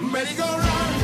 merry go run.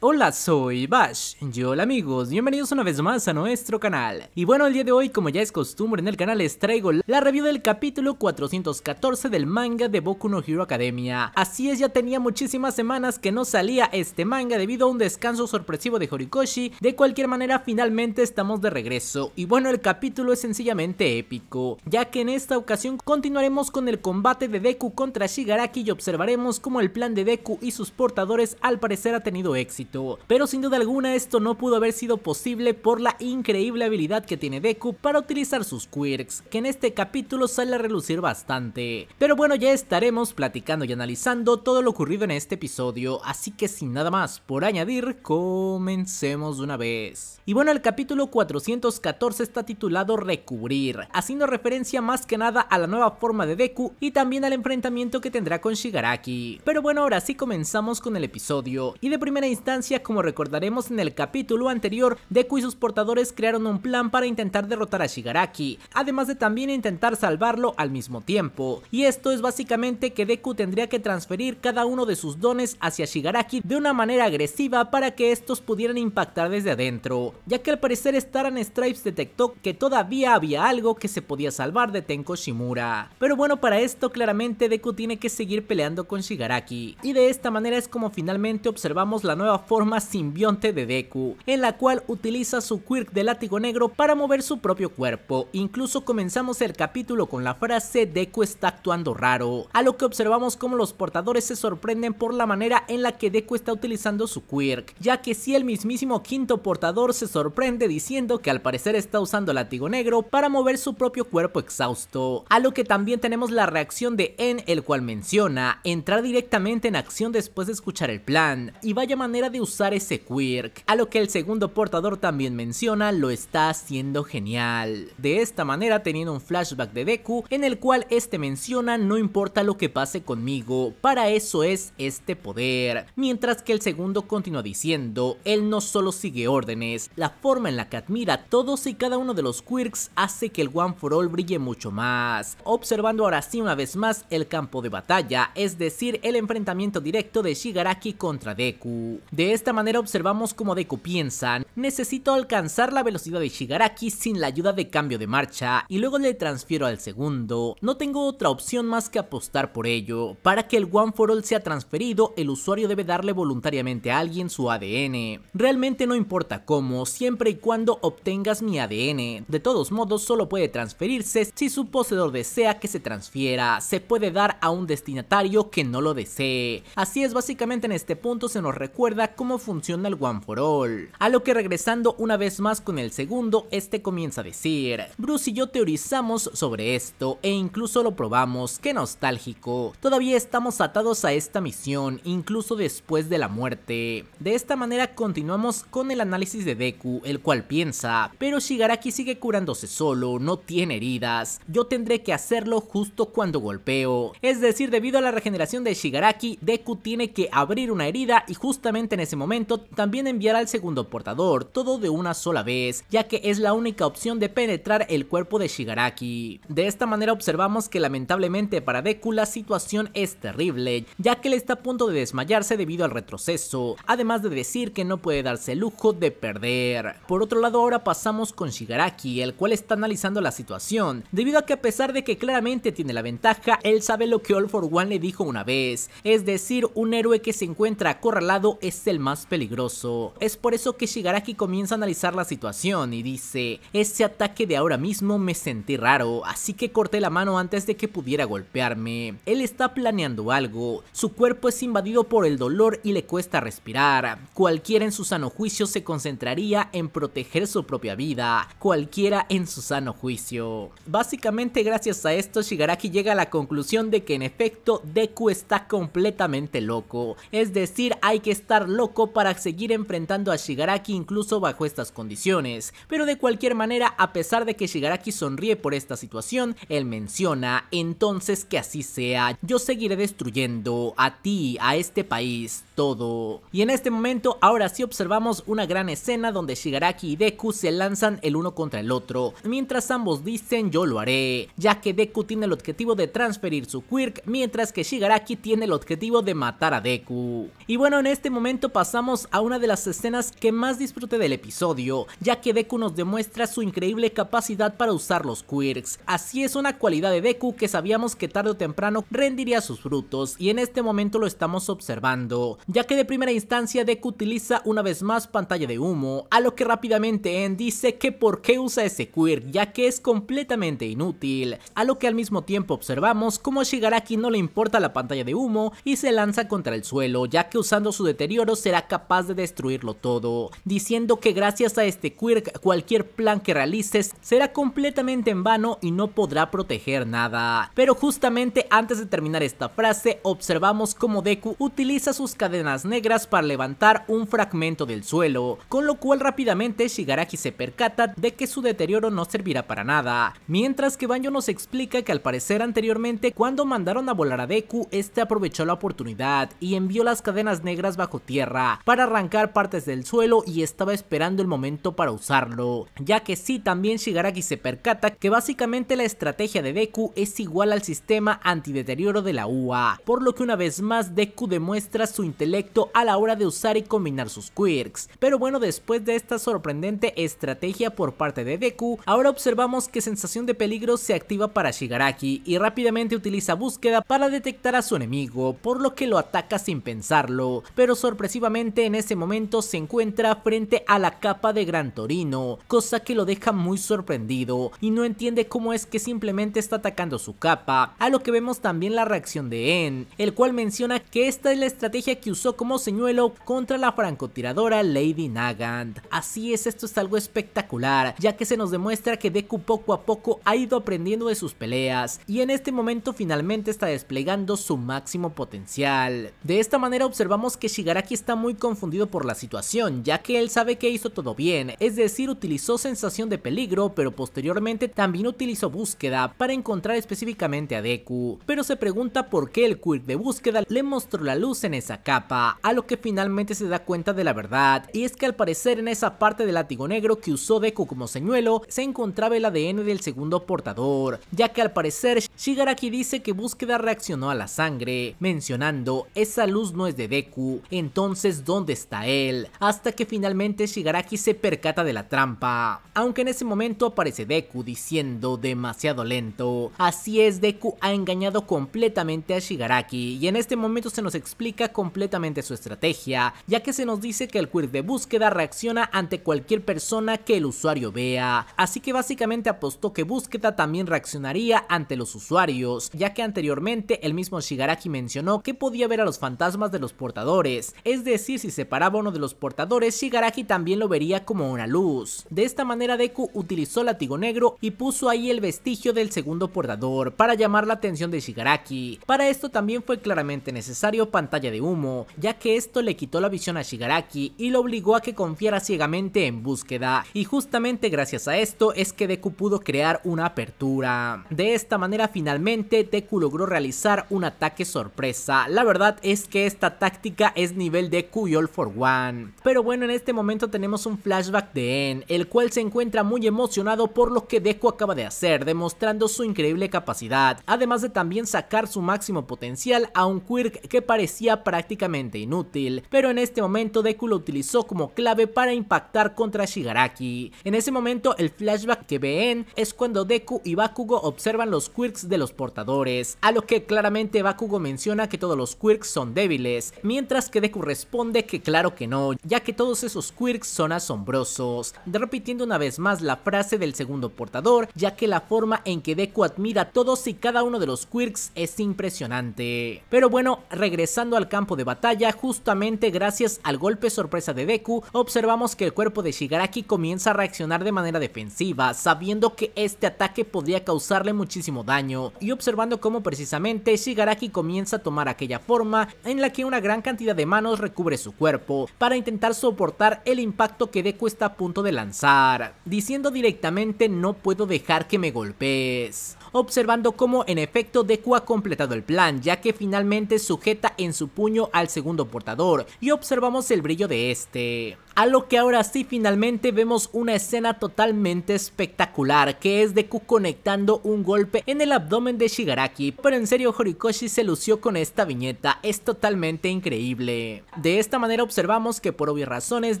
Hola, soy Bash. Y hola amigos, bienvenidos una vez más a nuestro canal. Y bueno, el día de hoy, como ya es costumbre en el canal, les traigo la review del capítulo 414 del manga de Boku no Hero Academia. Así es, ya tenía muchísimas semanas que no salía este manga debido a un descanso sorpresivo de Horikoshi. De cualquier manera, finalmente estamos de regreso. Y bueno, el capítulo es sencillamente épico, ya que en esta ocasión continuaremos con el combate de Deku contra Shigaraki y observaremos cómo el plan de Deku y sus portadores al parecer ha tenido éxito. Pero sin duda alguna esto no pudo haber sido posible por la increíble habilidad que tiene Deku para utilizar sus quirks, que en este capítulo sale a relucir bastante. Pero bueno, ya estaremos platicando y analizando todo lo ocurrido en este episodio, así que sin nada más por añadir, comencemos de una vez. Y bueno, el capítulo 414 está titulado Recubrir, haciendo referencia más que nada a la nueva forma de Deku y también al enfrentamiento que tendrá con Shigaraki. Pero bueno, ahora sí comenzamos con el episodio, y de primera instancia como recordaremos en el capítulo anterior, Deku y sus portadores crearon un plan para intentar derrotar a Shigaraki, además de también intentar salvarlo al mismo tiempo. Y esto es básicamente que Deku tendría que transferir cada uno de sus dones hacia Shigaraki de una manera agresiva para que estos pudieran impactar desde adentro, ya que al parecer Staran Stripes detectó que todavía había algo que se podía salvar de Tenko Shimura. Pero bueno, para esto claramente Deku tiene que seguir peleando con Shigaraki, y de esta manera es como finalmente observamos la nueva forma simbionte de Deku, en la cual utiliza su quirk de látigo negro para mover su propio cuerpo. Incluso comenzamos el capítulo con la frase Deku está actuando raro, a lo que observamos como los portadores se sorprenden por la manera en la que Deku está utilizando su quirk, ya que si el mismísimo quinto portador se sorprende diciendo que al parecer está usando látigo negro para mover su propio cuerpo exhausto, a lo que también tenemos la reacción de En el cual menciona entrar directamente en acción después de escuchar el plan, y vaya manera de usar ese quirk, a lo que el segundo portador también menciona lo está haciendo genial. De esta manera teniendo un flashback de Deku en el cual este menciona no importa lo que pase conmigo, para eso es este poder. Mientras que el segundo continúa diciendo, él no solo sigue órdenes, la forma en la que admira todos y cada uno de los quirks hace que el One for All brille mucho más. Observando ahora sí una vez más el campo de batalla, es decir el enfrentamiento directo de Shigaraki contra Deku. De esta manera observamos cómo Deku piensa, necesito alcanzar la velocidad de Shigaraki sin la ayuda de cambio de marcha y luego le transfiero al segundo. No tengo otra opción más que apostar por ello. Para que el One for All sea transferido, el usuario debe darle voluntariamente a alguien su ADN. Realmente no importa cómo, siempre y cuando obtengas mi ADN. De todos modos, solo puede transferirse si su poseedor desea que se transfiera. Se puede dar a un destinatario que no lo desee. Así es, básicamente en este punto se nos recuerda cómo funciona el One for All. A lo que regresando una vez más con el segundo, este comienza a decir, Bruce y yo teorizamos sobre esto e incluso lo probamos, qué nostálgico, todavía estamos atados a esta misión, incluso después de la muerte. De esta manera continuamos con el análisis de Deku, el cual piensa, pero Shigaraki sigue curándose solo, no tiene heridas, yo tendré que hacerlo justo cuando golpeo. Es decir, debido a la regeneración de Shigaraki, Deku tiene que abrir una herida y justamente en ese momento también enviará al segundo portador, todo de una sola vez, ya que es la única opción de penetrar el cuerpo de Shigaraki. De esta manera observamos que lamentablemente para Deku la situación es terrible, ya que él está a punto de desmayarse debido al retroceso, además de decir que no puede darse el lujo de perder. Por otro lado ahora pasamos con Shigaraki, el cual está analizando la situación, debido a que a pesar de que claramente tiene la ventaja, él sabe lo que All for One le dijo una vez, es decir, un héroe que se encuentra acorralado es el más peligroso. Es por eso que Shigaraki comienza a analizar la situación y dice, ese ataque de ahora mismo me sentí raro, así que corté la mano antes de que pudiera golpearme. Él está planeando algo, su cuerpo es invadido por el dolor y le cuesta respirar. Cualquiera en su sano juicio se concentraría en proteger su propia vida, cualquiera en su sano juicio. Básicamente gracias a esto Shigaraki llega a la conclusión de que en efecto Deku está completamente loco, es decir hay que estar loco para seguir enfrentando a Shigaraki incluso bajo estas condiciones, pero de cualquier manera a pesar de que Shigaraki sonríe por esta situación, él menciona entonces que así sea, yo seguiré destruyendo a ti, a este país, todo. Y en este momento ahora sí observamos una gran escena donde Shigaraki y Deku se lanzan el uno contra el otro, mientras ambos dicen yo lo haré, ya que Deku tiene el objetivo de transferir su quirk, mientras que Shigaraki tiene el objetivo de matar a Deku. Y bueno, en este momento pasamos a una de las escenas que más disfruté del episodio, ya que Deku nos demuestra su increíble capacidad para usar los quirks. Así es una cualidad de Deku que sabíamos que tarde o temprano rendiría sus frutos y en este momento lo estamos observando, ya que de primera instancia Deku utiliza una vez más pantalla de humo, a lo que rápidamente En dice que por qué usa ese quirk ya que es completamente inútil, a lo que al mismo tiempo observamos cómo Shigaraki no le importa la pantalla de humo y se lanza contra el suelo, ya que usando su deterioro será capaz de destruirlo todo, diciendo que gracias a este quirk cualquier plan que realices será completamente en vano y no podrá proteger nada. Pero justamente antes de terminar esta frase, observamos cómo Deku utiliza sus cadenas negras para levantar un fragmento del suelo, con lo cual rápidamente Shigaraki se percata de que su deterioro no servirá para nada, mientras que Banjo nos explica que al parecer anteriormente cuando mandaron a volar a Deku, este aprovechó la oportunidad y envió las cadenas negras bajo tierra para arrancar partes del suelo y estaba esperando el momento para usarlo, ya que sí también Shigaraki se percata que básicamente la estrategia de Deku es igual al sistema antideterioro de la UA, por lo que una vez más Deku demuestra su intelecto a la hora de usar y combinar sus quirks. Pero bueno, después de esta sorprendente estrategia por parte de Deku, ahora observamos que sensación de peligro se activa para Shigaraki y rápidamente utiliza búsqueda para detectar a su enemigo, por lo que lo ataca sin pensarlo, pero sorpresivamente en ese momento se encuentra frente a la capa de Gran Torino, cosa que lo deja muy sorprendido y no entiende cómo es que simplemente está atacando su capa, a lo que vemos también la reacción de En, el cual menciona que esta es la estrategia que usó como señuelo contra la francotiradora Lady Nagant. Así es, esto es algo espectacular, ya que se nos demuestra que Deku poco a poco ha ido aprendiendo de sus peleas y en este momento finalmente está desplegando su máximo potencial. De esta manera observamos que Shigaraki está muy confundido por la situación, ya que él sabe que hizo todo bien, es decir, utilizó sensación de peligro, pero posteriormente también utilizó búsqueda para encontrar específicamente a Deku, pero se pregunta por qué el quirk de búsqueda le mostró la luz en esa capa, a lo que finalmente se da cuenta de la verdad, y es que al parecer en esa parte del látigo negro que usó Deku como señuelo, se encontraba el ADN del segundo portador, ya que al parecer Shigaraki dice que búsqueda reaccionó a la sangre, mencionando, esa luz no es de Deku, entonces entonces dónde está él, hasta que finalmente Shigaraki se percata de la trampa, aunque en ese momento aparece Deku diciendo demasiado lento, así es Deku ha engañado completamente a Shigaraki y en este momento se nos explica completamente su estrategia, ya que se nos dice que el quirk de búsqueda reacciona ante cualquier persona que el usuario vea, así que básicamente apostó que búsqueda también reaccionaría ante los usuarios, ya que anteriormente el mismo Shigaraki mencionó que podía ver a los fantasmas de los portadores, decir si separaba uno de los portadores, Shigaraki también lo vería como una luz. De esta manera Deku utilizó látigo negro y puso ahí el vestigio del segundo portador para llamar la atención de Shigaraki. Para esto también fue claramente necesario pantalla de humo, ya que esto le quitó la visión a Shigaraki y lo obligó a que confiara ciegamente en búsqueda, y justamente gracias a esto es que Deku pudo crear una apertura. De esta manera finalmente Deku logró realizar un ataque sorpresa, la verdad es que esta táctica es nivel Deku de All for One. Pero bueno, en este momento tenemos un flashback de En, el cual se encuentra muy emocionado por lo que Deku acaba de hacer, demostrando su increíble capacidad, además de también sacar su máximo potencial a un Quirk que parecía prácticamente inútil, pero en este momento Deku lo utilizó como clave para impactar contra Shigaraki. En ese momento el flashback que ve En es cuando Deku y Bakugo observan los quirks de los portadores, a lo que claramente Bakugo menciona que todos los quirks son débiles, mientras que Deku responde que claro que no, ya que todos esos quirks son asombrosos, repitiendo una vez más la frase del segundo portador, ya que la forma en que Deku admira todos y cada uno de los quirks es impresionante. Pero bueno, regresando al campo de batalla, justamente gracias al golpe sorpresa de Deku, observamos que el cuerpo de Shigaraki comienza a reaccionar de manera defensiva, sabiendo que este ataque podría causarle muchísimo daño, y observando cómo precisamente Shigaraki comienza a tomar aquella forma en la que una gran cantidad de manos cubre su cuerpo para intentar soportar el impacto que Deku está a punto de lanzar, diciendo directamente no puedo dejar que me golpees observando cómo en efecto Deku ha completado el plan, ya que finalmente sujeta en su puño al segundo portador y observamos el brillo de este a lo que ahora sí finalmente vemos una escena totalmente espectacular, que es Deku conectando un golpe en el abdomen de Shigaraki, pero en serio Horikoshi se lució con esta viñeta, es totalmente increíble. De esta manera observamos que por obvias razones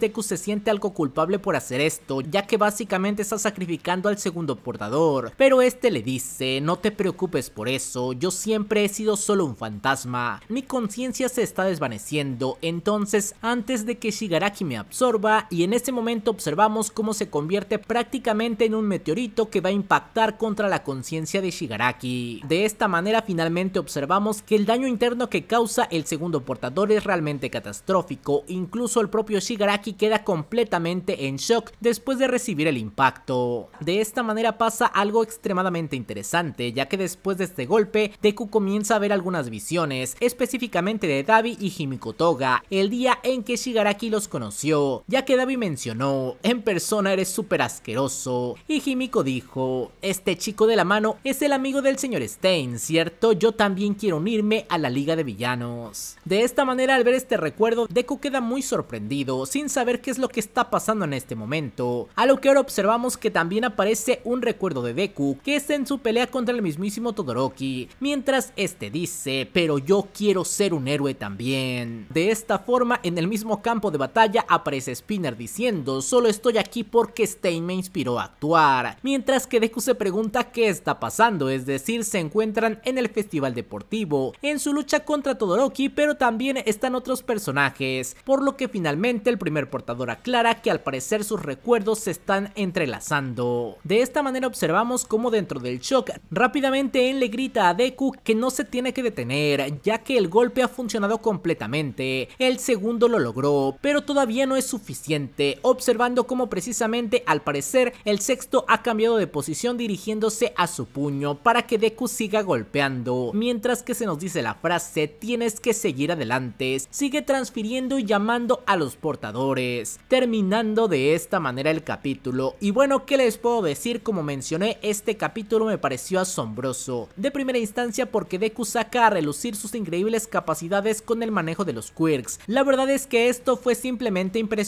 Deku se siente algo culpable por hacer esto, ya que básicamente está sacrificando al segundo portador, pero este le dice, no te preocupes por eso, yo siempre he sido solo un fantasma, mi conciencia se está desvaneciendo, entonces antes de que Shigaraki me absorba, y en este momento observamos cómo se convierte prácticamente en un meteorito que va a impactar contra la conciencia de Shigaraki. De esta manera finalmente observamos que el daño interno que causa el segundo portador es realmente catastrófico, incluso el propio Shigaraki queda completamente en shock después de recibir el impacto. De esta manera pasa algo extremadamente interesante, ya que después de este golpe, Deku comienza a ver algunas visiones, específicamente de Davi y Himiko Toga, el día en que Shigaraki los conoció ya que David mencionó, en persona eres súper asqueroso, y Himiko dijo, este chico de la mano es el amigo del señor Stein, ¿cierto? Yo también quiero unirme a la liga de villanos. De esta manera, al ver este recuerdo, Deku queda muy sorprendido, sin saber qué es lo que está pasando en este momento, a lo que ahora observamos que también aparece un recuerdo de Deku, que está en su pelea contra el mismísimo Todoroki, mientras este dice, pero yo quiero ser un héroe también. De esta forma, en el mismo campo de batalla aparece Spinner diciendo solo estoy aquí porque Stein me inspiró a actuar, mientras que Deku se pregunta qué está pasando, es decir se encuentran en el festival deportivo, en su lucha contra Todoroki pero también están otros personajes, por lo que finalmente el primer portador aclara que al parecer sus recuerdos se están entrelazando. De esta manera observamos cómo dentro del shock rápidamente él le grita a Deku que no se tiene que detener ya que el golpe ha funcionado completamente, el segundo lo logró pero todavía no es suficiente, observando cómo precisamente al parecer el sexto ha cambiado de posición dirigiéndose a su puño para que Deku siga golpeando, mientras que se nos dice la frase tienes que seguir adelante, sigue transfiriendo y llamando a los portadores, terminando de esta manera el capítulo. Y bueno, ¿qué les puedo decir? Como mencioné, este capítulo me pareció asombroso, de primera instancia porque Deku saca a relucir sus increíbles capacidades con el manejo de los quirks, la verdad es que esto fue simplemente impresionante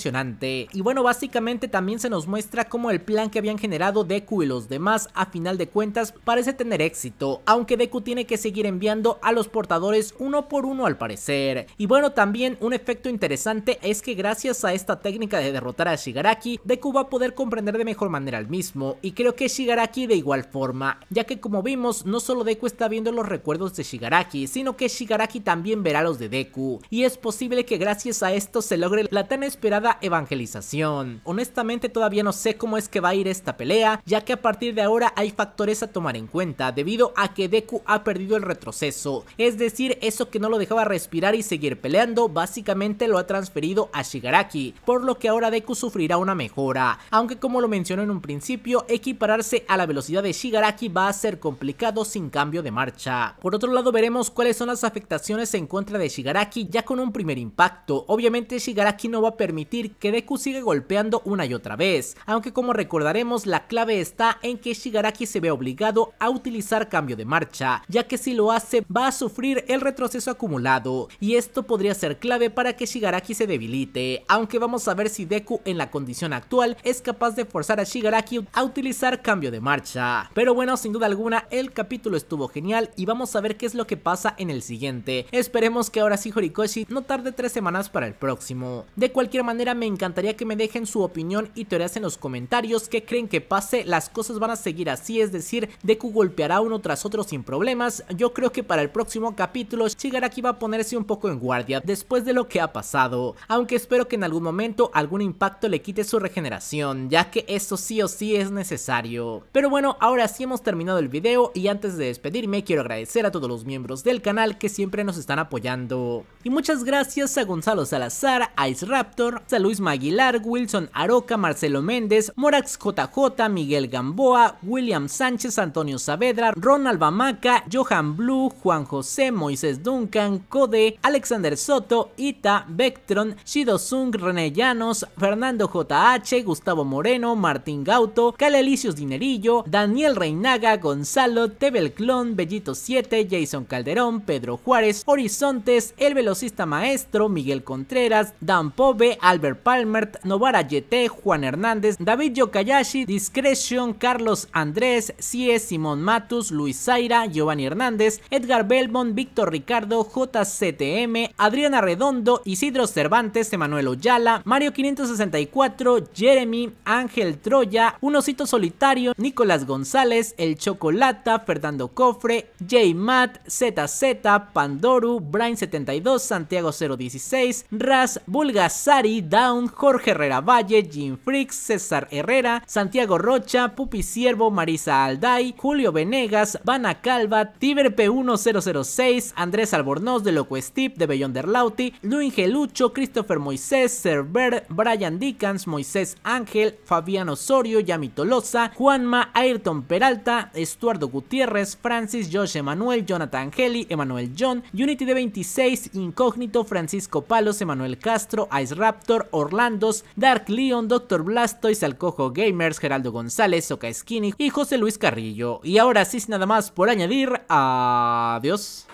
y bueno, básicamente también se nos muestra cómo el plan que habían generado Deku y los demás a final de cuentas parece tener éxito, aunque Deku tiene que seguir enviando a los portadores uno por uno al parecer. Y bueno, también un efecto interesante es que gracias a esta técnica de derrotar a Shigaraki, Deku va a poder comprender de mejor manera al mismo, y creo que Shigaraki de igual forma, ya que como vimos, no solo Deku está viendo los recuerdos de Shigaraki, sino que Shigaraki también verá los de Deku, y es posible que gracias a esto se logre la tan esperada evangelización. Honestamente todavía no sé cómo es que va a ir esta pelea, ya que a partir de ahora hay factores a tomar en cuenta, debido a que Deku ha perdido el retroceso, es decir, eso que no lo dejaba respirar y seguir peleando, básicamente lo ha transferido a Shigaraki, por lo que ahora Deku sufrirá una mejora, aunque como lo mencioné en un principio, equipararse a la velocidad de Shigaraki va a ser complicado sin cambio de marcha. Por otro lado veremos cuáles son las afectaciones en contra de Shigaraki ya con un primer impacto, obviamente Shigaraki no va a permitir que Deku sigue golpeando una y otra vez, aunque como recordaremos la clave está en que Shigaraki se ve obligado a utilizar cambio de marcha, ya que si lo hace va a sufrir el retroceso acumulado, y esto podría ser clave para que Shigaraki se debilite, aunque vamos a ver si Deku en la condición actual es capaz de forzar a Shigaraki a utilizar cambio de marcha. Pero bueno, sin duda alguna el capítulo estuvo genial y vamos a ver qué es lo que pasa en el siguiente, esperemos que ahora sí Horikoshi no tarde tres semanas para el próximo. De cualquier manera me encantaría que me dejen su opinión y teorías en los comentarios, que creen que pase, las cosas van a seguir así, es decir, Deku golpeará uno tras otro sin problemas, yo creo que para el próximo capítulo Shigaraki va a ponerse un poco en guardia después de lo que ha pasado, aunque espero que en algún momento algún impacto le quite su regeneración, ya que eso sí o sí es necesario. Pero bueno, ahora sí hemos terminado el video y antes de despedirme quiero agradecer a todos los miembros del canal que siempre nos están apoyando. Y muchas gracias a Gonzalo Salazar, Ice Raptor, Luis Maguilar, Wilson Aroca, Marcelo Méndez, Morax JJ, Miguel Gamboa, William Sánchez, Antonio Saavedra, Ronald Bamaca, Johan Blue, Juan José, Moisés Duncan, Code, Alexander Soto, Ita, Vectron, Shido Sung, René Llanos, Fernando JH, Gustavo Moreno, Martín Gauto, Calelicios Dinerillo, Daniel Reinaga, Gonzalo, Tebel Clon, Bellito 7, Jason Calderón, Pedro Juárez, Horizontes, El Velocista Maestro, Miguel Contreras, Dan Pove, Al Palmert, Novara Yete, Juan Hernández, David Yokayashi, Discretion, Carlos Andrés, Cies Simón Matus, Luis Zaira, Giovanni Hernández, Edgar Belmont, Víctor Ricardo, JCTM, Adriana Redondo, Isidro Cervantes, Emanuel Oyala, Mario 564, Jeremy, Ángel Troya, Unosito Solitario, Nicolás González, El Chocolata, Fernando Cofre, J. Matt, ZZ, Pandoru, Brian 72, Santiago 016, Raz, Bulgasari, Down, Jorge Herrera Valle, Jim Fricks, César Herrera, Santiago Rocha, Pupi Siervo, Marisa Alday, Julio Venegas, Vana Calva, Tiber P1006, Andrés Albornoz de Loco Steve, de Bellonderlauti, Lauti, Luis Gelucho, Christopher Moisés, Server, Brian Dickens, Moisés Ángel, Fabián Osorio, Yami Tolosa, Juanma, Ayrton Peralta, Estuardo Gutiérrez, Francis, Josh Emanuel, Jonathan Angeli, Emanuel John, Unity de 26, Incógnito, Francisco Palos, Emanuel Castro, Ice Raptor, Orlandos, Dark Leon, Doctor Blastois, Alcojo Gamers, Geraldo González, Soca Skinny y José Luis Carrillo. Y ahora sí, sin nada más por añadir, adiós.